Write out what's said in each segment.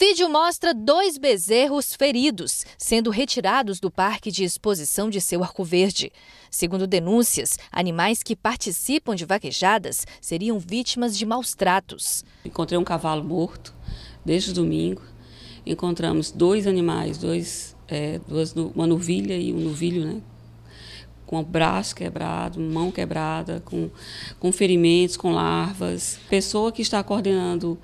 vídeo mostra dois bezerros feridos sendo retirados do parque de exposição de seu Arco Verde. Segundo denúncias, animais que participam de vaquejadas seriam vítimas de maus tratos. Encontrei um cavalo morto desde domingo. Encontramos dois animais, dois, é, duas, uma novilha e um novilho, né? com o braço quebrado, mão quebrada, com, com ferimentos, com larvas. Pessoa que está coordenando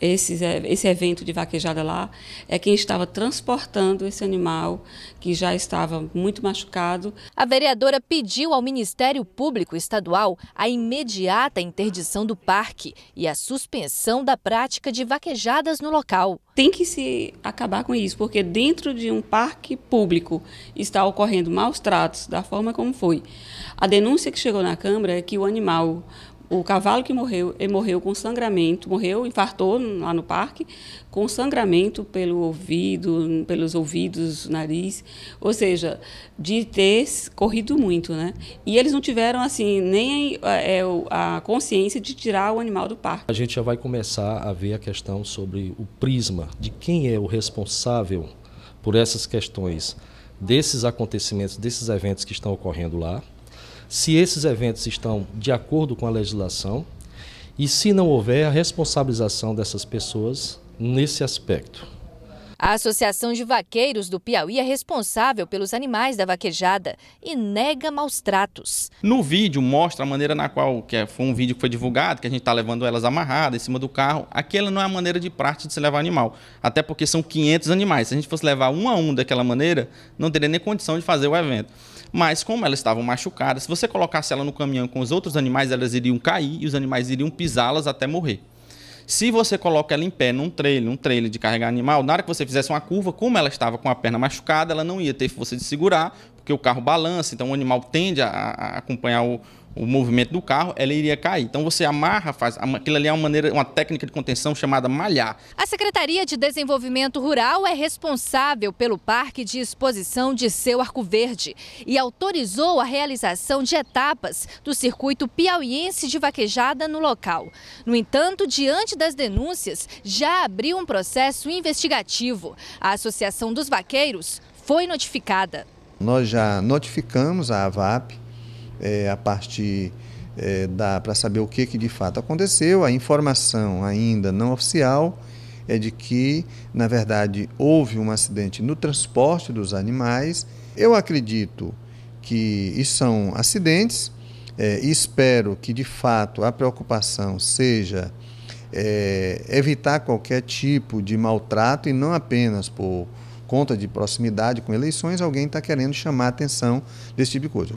esse, esse evento de vaquejada lá, é quem estava transportando esse animal que já estava muito machucado. A vereadora pediu ao Ministério Público Estadual a imediata interdição do parque e a suspensão da prática de vaquejadas no local. Tem que se acabar com isso, porque dentro de um parque público está ocorrendo maus tratos da forma como foi. A denúncia que chegou na Câmara é que o animal o cavalo que morreu, ele morreu com sangramento, morreu, infartou lá no parque, com sangramento pelo ouvido, pelos ouvidos, nariz, ou seja, de ter corrido muito, né? E eles não tiveram, assim, nem eh, eh, a consciência de tirar o animal do parque. A gente já vai começar a ver a questão sobre o prisma, de quem é o responsável por essas questões, desses acontecimentos, desses eventos que estão ocorrendo lá, se esses eventos estão de acordo com a legislação e se não houver a responsabilização dessas pessoas nesse aspecto. A Associação de Vaqueiros do Piauí é responsável pelos animais da vaquejada e nega maus tratos. No vídeo mostra a maneira na qual, que é, foi um vídeo que foi divulgado, que a gente está levando elas amarradas em cima do carro. Aquela não é a maneira de prática de se levar animal, até porque são 500 animais. Se a gente fosse levar um a um daquela maneira, não teria nem condição de fazer o evento. Mas como elas estavam machucadas, se você colocasse ela no caminhão com os outros animais, elas iriam cair e os animais iriam pisá-las até morrer. Se você coloca ela em pé num trailer, um trailer de carregar animal, na hora que você fizesse uma curva, como ela estava com a perna machucada, ela não ia ter força de segurar, porque o carro balança, então o animal tende a, a acompanhar o, o movimento do carro, ela iria cair. Então você amarra, faz aquilo ali é uma maneira, uma técnica de contenção chamada malhar. A Secretaria de Desenvolvimento Rural é responsável pelo parque de exposição de seu Arco Verde e autorizou a realização de etapas do circuito piauiense de vaquejada no local. No entanto, diante das denúncias, já abriu um processo investigativo. A Associação dos Vaqueiros foi notificada. Nós já notificamos a AVAP é, a parte é, da para saber o que, que de fato aconteceu. A informação ainda não oficial é de que, na verdade, houve um acidente no transporte dos animais. Eu acredito que isso são acidentes é, e espero que, de fato, a preocupação seja é, evitar qualquer tipo de maltrato e não apenas por conta de proximidade com eleições, alguém está querendo chamar a atenção desse tipo de coisa.